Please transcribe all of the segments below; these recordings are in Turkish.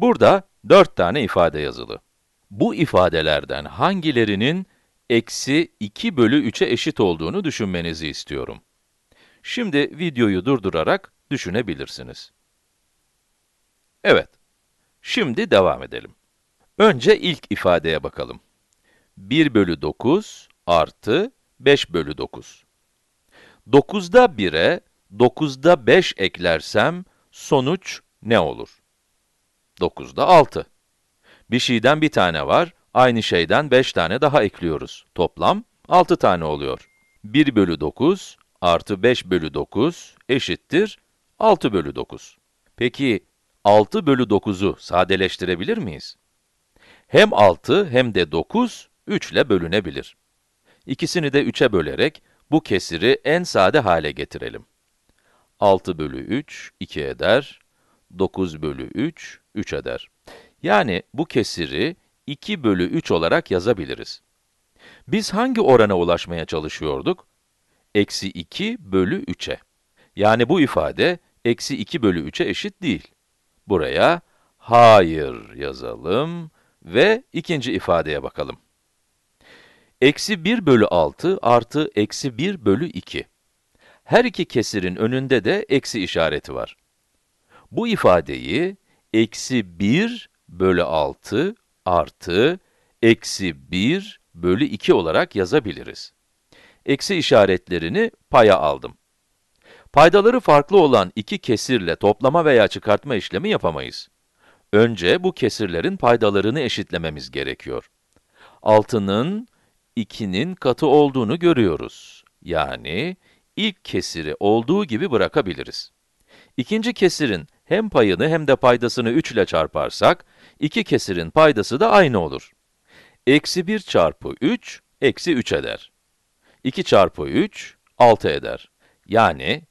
Burada 4 tane ifade yazılı. Bu ifadelerden hangilerinin eksi 2 bölü 3'e eşit olduğunu düşünmenizi istiyorum. Şimdi videoyu durdurarak düşünebilirsiniz. Evet, şimdi devam edelim. Önce ilk ifadeye bakalım. 1 bölü 9 artı 5 bölü 9. 9'da 1'e 9'da 5 eklersem sonuç ne olur? 9'da 6. Bir şeyden bir tane var, aynı şeyden 5 tane daha ekliyoruz. Toplam 6 tane oluyor. 1 bölü 9 artı 5 bölü 9 eşittir 6 bölü 9. Peki 6 bölü 9'u sadeleştirebilir miyiz? Hem 6 hem de 9 3 ile bölünebilir. İkisini de 3'e bölerek bu kesiri en sade hale getirelim. 6 bölü 3 2 eder, 9 bölü 3, 3 eder. Yani bu kesiri 2 bölü 3 olarak yazabiliriz. Biz hangi orana ulaşmaya çalışıyorduk? Eksi 2 bölü 3'e. Yani bu ifade, eksi 2 bölü 3'e eşit değil. Buraya, hayır yazalım ve ikinci ifadeye bakalım. Eksi 1 bölü 6 artı eksi 1 bölü 2. Her iki kesirin önünde de eksi işareti var. Bu ifadeyi eksi 1 bölü 6 artı eksi 1 bölü 2 olarak yazabiliriz. Eksi işaretlerini paya aldım. Paydaları farklı olan iki kesirle toplama veya çıkartma işlemi yapamayız. Önce bu kesirlerin paydalarını eşitlememiz gerekiyor. 6'nın 2'nin katı olduğunu görüyoruz. Yani ilk kesiri olduğu gibi bırakabiliriz. İkinci kesirin hem payını hem de paydasını 3 ile çarparsak, iki kesirin paydası da aynı olur. Eksi 1 çarpı 3, eksi 3 eder. 2 çarpı 3, 6 eder. Yani,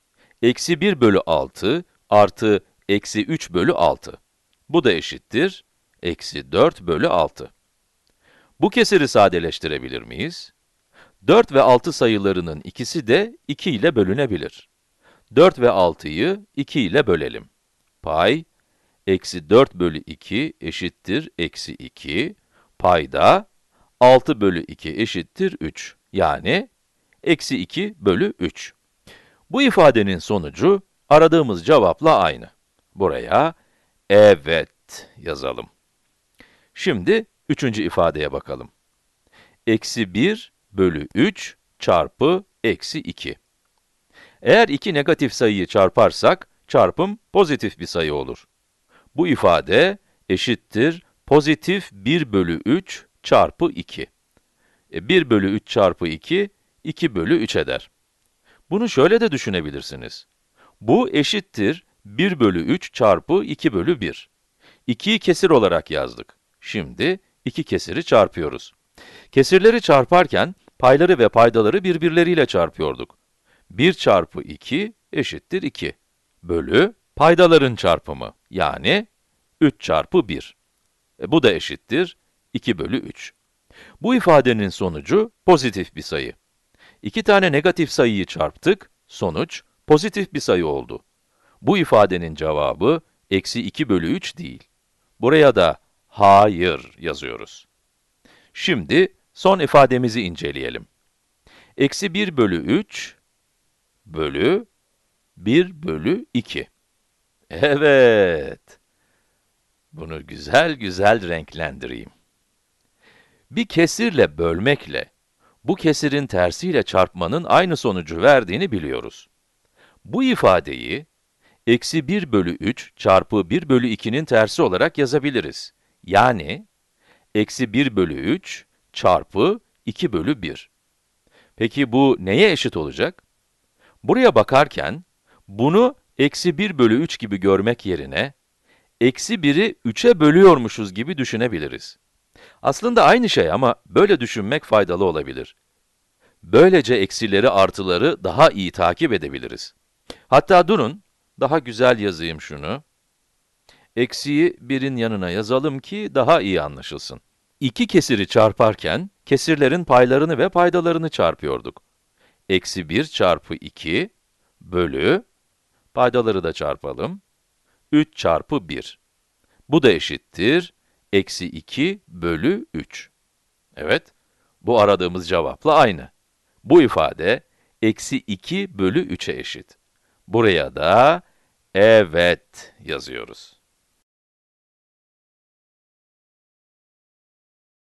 eksi 1 bölü 6 artı eksi 3 bölü 6. Bu da eşittir, eksi 4 bölü 6. Bu kesiri sadeleştirebilir miyiz? 4 ve 6 sayılarının ikisi de 2 ile bölünebilir. 4 ve 6'yı 2 ile bölelim. Pay, eksi 4 bölü 2 eşittir eksi 2. Pay da 6 bölü 2 eşittir 3. Yani eksi 2 bölü 3. Bu ifadenin sonucu aradığımız cevapla aynı. Buraya evet yazalım. Şimdi üçüncü ifadeye bakalım. Eksi 1 bölü 3 çarpı eksi 2. Eğer iki negatif sayıyı çarparsak, çarpım pozitif bir sayı olur. Bu ifade eşittir pozitif 1 bölü 3 çarpı 2. E 1 bölü 3 çarpı 2, 2 bölü 3 eder. Bunu şöyle de düşünebilirsiniz. Bu eşittir 1 bölü 3 çarpı 2 bölü 1. 2'yi kesir olarak yazdık. Şimdi 2 kesiri çarpıyoruz. Kesirleri çarparken payları ve paydaları birbirleriyle çarpıyorduk. 1 çarpı 2 eşittir 2 bölü paydaların çarpımı yani 3 çarpı 1. E, bu da eşittir 2 bölü 3. Bu ifadenin sonucu pozitif bir sayı. İki tane negatif sayıyı çarptık, sonuç pozitif bir sayı oldu. Bu ifadenin cevabı eksi 2 bölü 3 değil. Buraya da hayır yazıyoruz. Şimdi son ifademizi inceleyelim. Eksi 1 bölü 3 bölü 1 bölü 2. Evet. Bunu güzel güzel renklendireyim. Bir kesirle bölmekle, bu kesirin tersiyle çarpmanın aynı sonucu verdiğini biliyoruz. Bu ifadeyi, eksi 1 bölü 3 çarpı 1 bölü 2'nin tersi olarak yazabiliriz. Yani, eksi 1 bölü 3 çarpı 2 bölü 1. Peki bu neye eşit olacak? Buraya bakarken, bunu eksi 1 bölü 3 gibi görmek yerine, eksi 1'i 3'e bölüyormuşuz gibi düşünebiliriz. Aslında aynı şey ama böyle düşünmek faydalı olabilir. Böylece eksileri artıları daha iyi takip edebiliriz. Hatta durun, daha güzel yazayım şunu. Eksiyi 1'in yanına yazalım ki daha iyi anlaşılsın. İki kesiri çarparken, kesirlerin paylarını ve paydalarını çarpıyorduk eksi 1 çarpı 2 bölü, paydaları da çarpalım, 3 çarpı 1. Bu da eşittir, eksi 2 bölü 3. Evet, bu aradığımız cevapla aynı. Bu ifade, eksi 2 bölü 3'e eşit. Buraya da evet yazıyoruz.